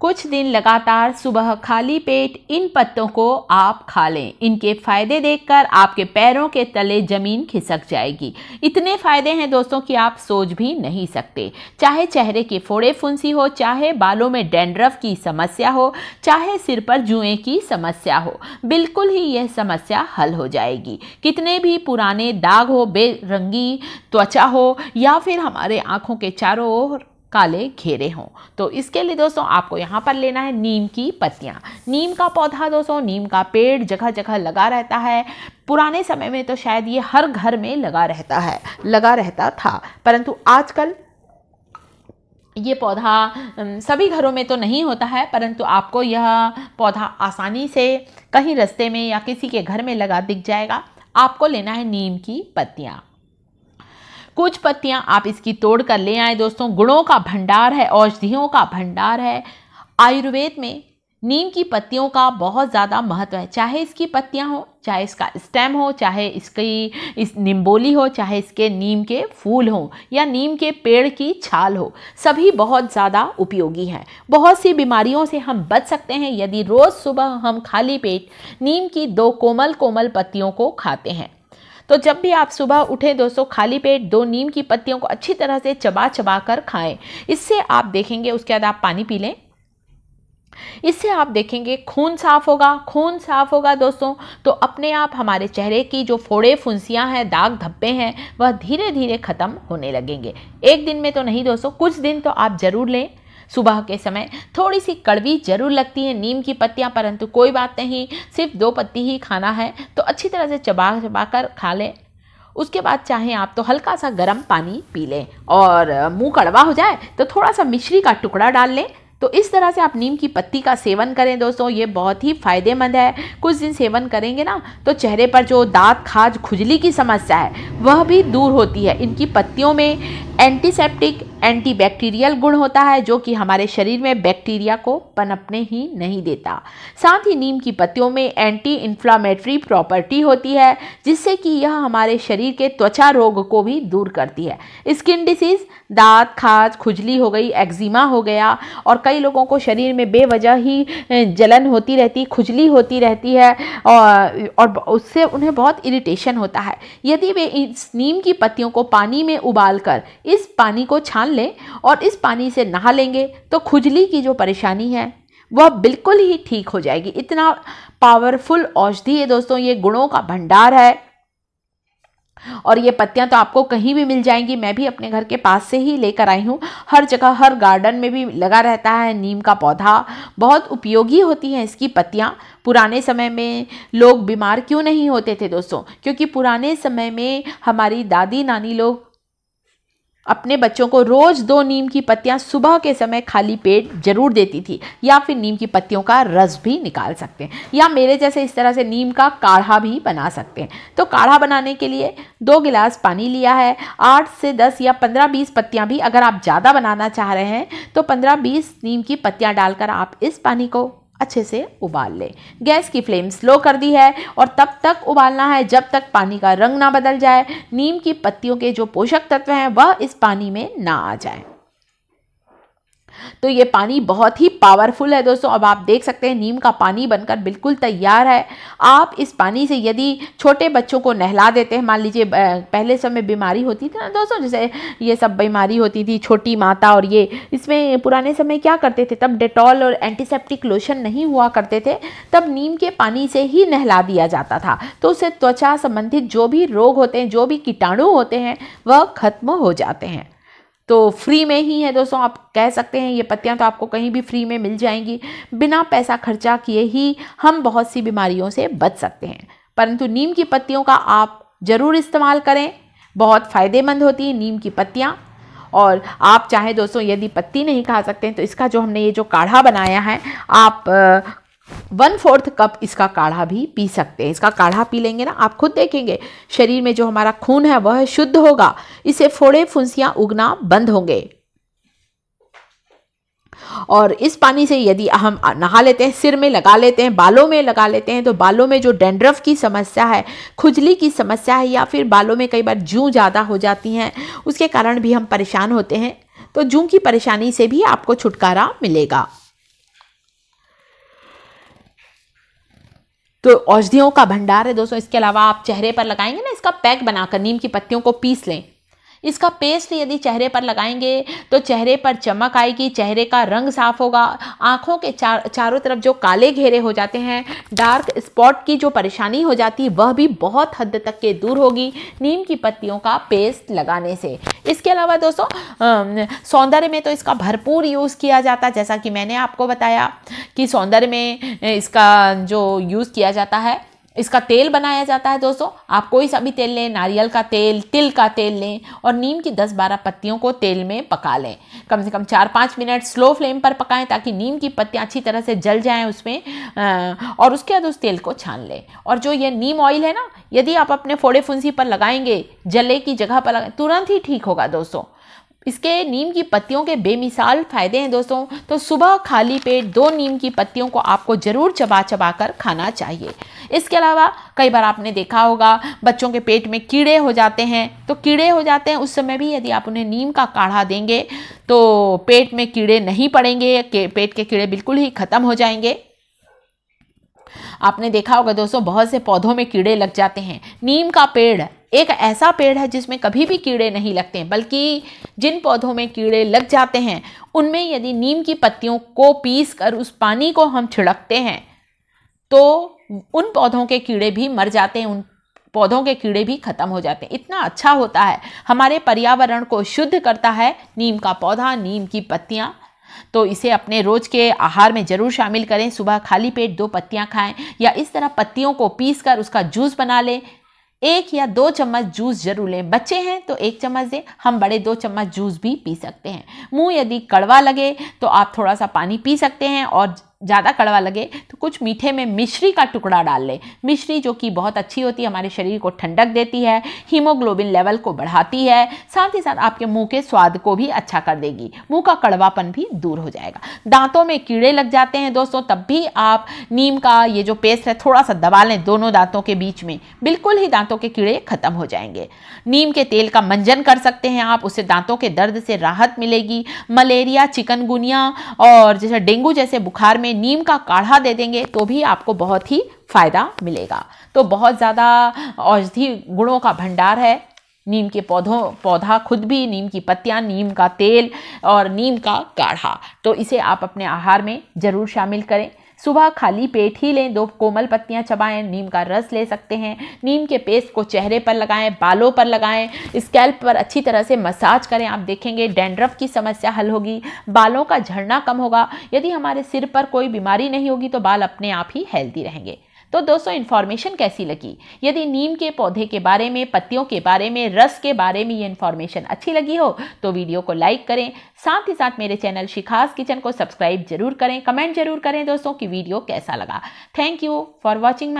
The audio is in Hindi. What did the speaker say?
कुछ दिन लगातार सुबह खाली पेट इन पत्तों को आप खा लें इनके फ़ायदे देखकर आपके पैरों के तले ज़मीन खिसक जाएगी इतने फ़ायदे हैं दोस्तों कि आप सोच भी नहीं सकते चाहे चेहरे के फोड़े फुंसी हो चाहे बालों में डेंड्रफ की समस्या हो चाहे सिर पर जुएं की समस्या हो बिल्कुल ही यह समस्या हल हो जाएगी कितने भी पुराने दाग हो बेरंगी त्वचा हो या फिर हमारे आँखों के चारों ओर काले घेरे हों तो इसके लिए दोस्तों आपको यहाँ पर लेना है नीम की पत्तियाँ नीम का पौधा दोस्तों नीम का पेड़ जगह जगह लगा रहता है पुराने समय में तो शायद ये हर घर में लगा रहता है लगा रहता था परंतु आजकल ये पौधा सभी घरों में तो नहीं होता है परंतु आपको यह पौधा आसानी से कहीं रस्ते में या किसी के घर में लगा दिख जाएगा आपको लेना है नीम की पत्तियाँ कुछ पत्तियां आप इसकी तोड़ कर ले आए दोस्तों गुणों का भंडार है औषधियों का भंडार है आयुर्वेद में नीम की पत्तियों का बहुत ज़्यादा महत्व है चाहे इसकी पत्तियां हो चाहे इसका स्टेम हो चाहे इसकी इस निम्बोली हो चाहे इसके नीम के फूल हो या नीम के पेड़ की छाल हो सभी बहुत ज़्यादा उपयोगी हैं बहुत सी बीमारियों से हम बच सकते हैं यदि रोज़ सुबह हम खाली पेट नीम की दो कोमल कोमल पत्तियों को खाते हैं तो जब भी आप सुबह उठें दोस्तों खाली पेट दो नीम की पत्तियों को अच्छी तरह से चबा चबा कर खाएँ इससे आप देखेंगे उसके बाद आप पानी पी लें इससे आप देखेंगे खून साफ होगा खून साफ होगा दोस्तों तो अपने आप हमारे चेहरे की जो फोड़े फुंसियाँ हैं दाग धब्बे हैं वह धीरे धीरे ख़त्म होने लगेंगे एक दिन में तो नहीं दोस्तों कुछ दिन तो आप ज़रूर लें सुबह के समय थोड़ी सी कड़वी जरूर लगती है नीम की पत्तियाँ परंतु कोई बात नहीं सिर्फ दो पत्ती ही खाना है तो अच्छी तरह से चबा चबा कर खा लें उसके बाद चाहे आप तो हल्का सा गर्म पानी पी लें और मुंह कड़वा हो जाए तो थोड़ा सा मिश्री का टुकड़ा डाल लें तो इस तरह से आप नीम की पत्ती का सेवन करें दोस्तों ये बहुत ही फायदेमंद है कुछ दिन सेवन करेंगे ना तो चेहरे पर जो दांत खाज खुजली की समस्या है वह भी दूर होती है इनकी पत्तियों में एंटीसेप्टिक एंटीबैक्टीरियल गुण होता है जो कि हमारे शरीर में बैक्टीरिया को पनपने ही नहीं देता साथ ही नीम की पत्तियों में एंटी इन्फ्लामेटरी प्रॉपर्टी होती है जिससे कि यह हमारे शरीर के त्वचा रोग को भी दूर करती है स्किन डिसीज़ दांत खाज खुजली हो गई एक्जिमा हो गया और कई लोगों को शरीर में बेवजह ही जलन होती रहती खुजली होती रहती है और, और उससे उन्हें बहुत इरिटेशन होता है यदि वे इस नीम की पत्तियों को पानी में उबाल कर इस पानी को छान छान लें और इस पानी से नहा लेंगे तो खुजली की जो परेशानी है वह बिल्कुल ही ठीक हो जाएगी इतना पावरफुल औषधि है दोस्तों ये गुणों का भंडार है और ये पत्तियां तो आपको कहीं भी मिल जाएंगी मैं भी अपने घर के पास से ही लेकर आई हूँ हर जगह हर गार्डन में भी लगा रहता है नीम का पौधा बहुत उपयोगी होती हैं इसकी पत्तियां पुराने समय में लोग बीमार क्यों नहीं होते थे दोस्तों क्योंकि पुराने समय में हमारी दादी नानी लोग अपने बच्चों को रोज़ दो नीम की पत्तियाँ सुबह के समय खाली पेट जरूर देती थी या फिर नीम की पत्तियों का रस भी निकाल सकते हैं या मेरे जैसे इस तरह से नीम का काढ़ा भी बना सकते हैं तो काढ़ा बनाने के लिए दो गिलास पानी लिया है आठ से दस या पंद्रह बीस पत्तियाँ भी अगर आप ज़्यादा बनाना चाह रहे हैं तो पंद्रह बीस नीम की पत्तियाँ डालकर आप इस पानी को अच्छे से उबाल लें गैस की फ्लेम स्लो कर दी है और तब तक उबालना है जब तक पानी का रंग ना बदल जाए नीम की पत्तियों के जो पोषक तत्व हैं वह इस पानी में ना आ जाए तो ये पानी बहुत ही पावरफुल है दोस्तों अब आप देख सकते हैं नीम का पानी बनकर बिल्कुल तैयार है आप इस पानी से यदि छोटे बच्चों को नहला देते हैं मान लीजिए पहले समय बीमारी होती थी ना दोस्तों जैसे ये सब बीमारी होती थी छोटी माता और ये इसमें पुराने समय क्या करते थे तब डेटॉल और एंटीसेप्टिक लोशन नहीं हुआ करते थे तब नीम के पानी से ही नहला दिया जाता था तो उससे त्वचा संबंधित जो भी रोग होते हैं जो भी कीटाणु होते हैं वह खत्म हो जाते हैं तो फ्री में ही है दोस्तों आप कह सकते हैं ये पत्तियाँ तो आपको कहीं भी फ्री में मिल जाएंगी बिना पैसा खर्चा किए ही हम बहुत सी बीमारियों से बच सकते हैं परंतु नीम की पत्तियों का आप ज़रूर इस्तेमाल करें बहुत फ़ायदेमंद होती है नीम की पत्तियाँ और आप चाहे दोस्तों यदि पत्ती नहीं खा सकते हैं तो इसका जो हमने ये जो काढ़ा बनाया है आप वन फोर्थ कप इसका काढ़ा भी पी सकते हैं इसका काढ़ा पी लेंगे ना आप खुद देखेंगे शरीर में जो हमारा खून है वह शुद्ध होगा इससे फोड़े फुंसियाँ उगना बंद होंगे और इस पानी से यदि हम नहा लेते हैं सिर में लगा लेते हैं बालों में लगा लेते हैं तो बालों में जो डेंड्रफ की समस्या है खुजली की समस्या है या फिर बालों में कई बार जू ज़्यादा हो जाती हैं उसके कारण भी हम परेशान होते हैं तो जू की परेशानी से भी आपको छुटकारा मिलेगा तो औषधियों का भंडार है दोस्तों इसके अलावा आप चेहरे पर लगाएंगे ना इसका पैक बनाकर नीम की पत्तियों को पीस लें इसका पेस्ट यदि चेहरे पर लगाएंगे तो चेहरे पर चमक आएगी चेहरे का रंग साफ होगा आँखों के चार चारों तरफ जो काले घेरे हो जाते हैं डार्क स्पॉट की जो परेशानी हो जाती है वह भी बहुत हद तक के दूर होगी नीम की पत्तियों का पेस्ट लगाने से इसके अलावा दोस्तों सौंदर्य में तो इसका भरपूर यूज़ किया जाता है जैसा कि मैंने आपको बताया कि सौंदर्य में इसका जो यूज़ किया जाता है इसका तेल बनाया जाता है दोस्तों आप कोई सा भी तेल लें नारियल का तेल तिल का तेल लें और नीम की 10-12 पत्तियों को तेल में पका लें कम से कम चार पाँच मिनट स्लो फ्लेम पर पकाएं ताकि नीम की पत्तियाँ अच्छी तरह से जल जाएँ उसमें और उसके बाद उस तेल को छान लें और जो ये नीम ऑयल है ना यदि आप अपने फोड़े फुंसी पर लगाएंगे जले की जगह पर लगाएं तुरंत ही ठीक होगा दोस्तों इसके नीम की पत्तियों के बेमिसाल फ़ायदे हैं दोस्तों तो सुबह खाली पेट दो नीम की पत्तियों को आपको ज़रूर चबा चबा कर खाना चाहिए इसके अलावा कई बार आपने देखा होगा बच्चों के पेट में कीड़े हो जाते हैं तो कीड़े हो जाते हैं उस समय भी यदि आप उन्हें नीम का काढ़ा देंगे तो पेट में कीड़े नहीं पड़ेंगे पेट के कीड़े बिल्कुल ही ख़त्म हो जाएंगे आपने देखा होगा दोस्तों बहुत से पौधों में कीड़े लग जाते हैं नीम का पेड़ एक ऐसा पेड़ है जिसमें कभी भी कीड़े नहीं लगते बल्कि जिन पौधों में कीड़े लग जाते हैं उनमें यदि नीम की पत्तियों को पीस कर उस पानी को हम छिड़कते हैं तो उन पौधों के कीड़े भी मर जाते हैं उन पौधों के कीड़े भी खत्म हो जाते हैं इतना अच्छा होता है हमारे पर्यावरण को शुद्ध करता है नीम का पौधा नीम की पत्तियाँ तो इसे अपने रोज के आहार में जरूर शामिल करें सुबह खाली पेट दो पत्तियाँ खाएं या इस तरह पत्तियों को पीस कर उसका जूस बना लें एक या दो चम्मच जूस जरूर लें बच्चे हैं तो एक चम्मच दें हम बड़े दो चम्मच जूस भी पी सकते हैं मुंह यदि कड़वा लगे तो आप थोड़ा सा पानी पी सकते हैं और ज़्यादा कड़वा लगे तो कुछ मीठे में मिश्री का टुकड़ा डाल लें मिश्री जो कि बहुत अच्छी होती है हमारे शरीर को ठंडक देती है हीमोग्लोबिन लेवल को बढ़ाती है साथ ही साथ आपके मुंह के स्वाद को भी अच्छा कर देगी मुंह का कड़वापन भी दूर हो जाएगा दांतों में कीड़े लग जाते हैं दोस्तों तब भी आप नीम का ये जो पेस्ट है थोड़ा सा दबा लें दोनों दांतों के बीच में बिल्कुल ही दांतों के कीड़े खत्म हो जाएंगे नीम के तेल का मंजन कर सकते हैं आप उससे दांतों के दर्द से राहत मिलेगी मलेरिया चिकनगुनिया और जैसे डेंगू जैसे बुखार में में नीम का काढ़ा दे देंगे तो भी आपको बहुत ही फ़ायदा मिलेगा तो बहुत ज़्यादा औषधि गुणों का भंडार है नीम के पौधों पौधा खुद भी नीम की पत्तियाँ नीम का तेल और नीम का काढ़ा तो इसे आप अपने आहार में ज़रूर शामिल करें सुबह खाली पेट ही लें दो कोमल पत्तियाँ चबाएँ नीम का रस ले सकते हैं नीम के पेस्ट को चेहरे पर लगाएं बालों पर लगाएं स्कैल्प पर अच्छी तरह से मसाज करें आप देखेंगे डेंड्रफ की समस्या हल होगी बालों का झड़ना कम होगा यदि हमारे सिर पर कोई बीमारी नहीं होगी तो बाल अपने आप ही हेल्दी रहेंगे तो दोस्तों इन्फॉर्मेशन कैसी लगी यदि नीम के पौधे के बारे में पत्तियों के बारे में रस के बारे में ये इन्फॉर्मेशन अच्छी लगी हो तो वीडियो को लाइक करें साथ ही साथ मेरे चैनल शिखास किचन को सब्सक्राइब जरूर करें कमेंट जरूर करें दोस्तों कि वीडियो कैसा लगा थैंक यू फॉर वॉचिंग